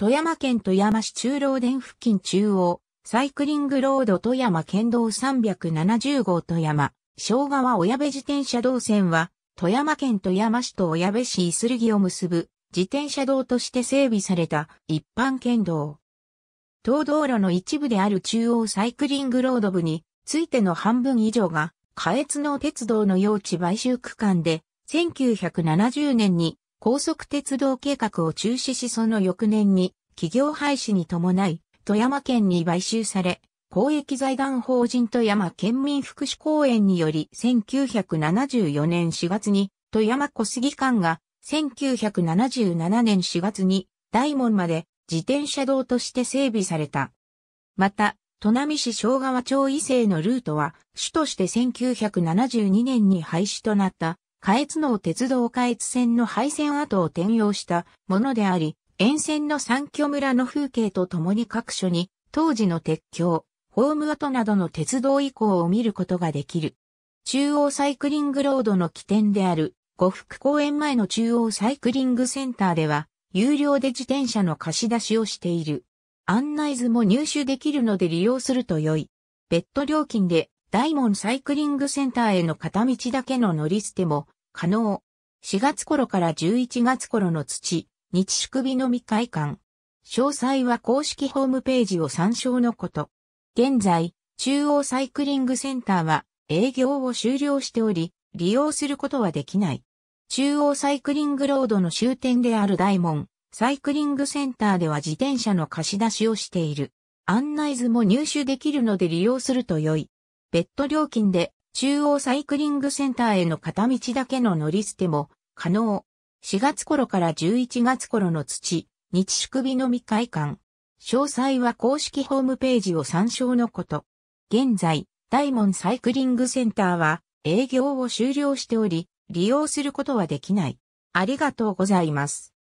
富山県富山市中老電付近中央、サイクリングロード富山県道370号富山、昭川小矢部自転車道線は、富山県富山市と小矢部市スルギを結ぶ、自転車道として整備された一般県道。東道路の一部である中央サイクリングロード部についての半分以上が、下越の鉄道の用地買収区間で、1970年に高速鉄道計画を中止しその翌年に企業廃止に伴い富山県に買収され、公益財団法人富山県民福祉公園により1974年4月に富山小杉間が1977年4月に大門まで自転車道として整備された。また、砺波市昭川町伊勢のルートは、主として1972年に廃止となった下越能鉄道下越線の廃線跡を転用したものであり、沿線の三居村の風景とともに各所に当時の鉄橋、ホーム跡などの鉄道遺構を見ることができる。中央サイクリングロードの起点である五福公園前の中央サイクリングセンターでは、有料で自転車の貸し出しをしている。案内図も入手できるので利用すると良い。別途料金で大門サイクリングセンターへの片道だけの乗り捨ても可能。4月頃から11月頃の土、日宿日の未開館。詳細は公式ホームページを参照のこと。現在、中央サイクリングセンターは営業を終了しており、利用することはできない。中央サイクリングロードの終点である大門、サイクリングセンターでは自転車の貸し出しをしている。案内図も入手できるので利用すると良い。別途料金で中央サイクリングセンターへの片道だけの乗り捨ても可能。4月頃から11月頃の土、日宿日の未開館。詳細は公式ホームページを参照のこと。現在、大門サイクリングセンターは営業を終了しており、利用することはできない。ありがとうございます。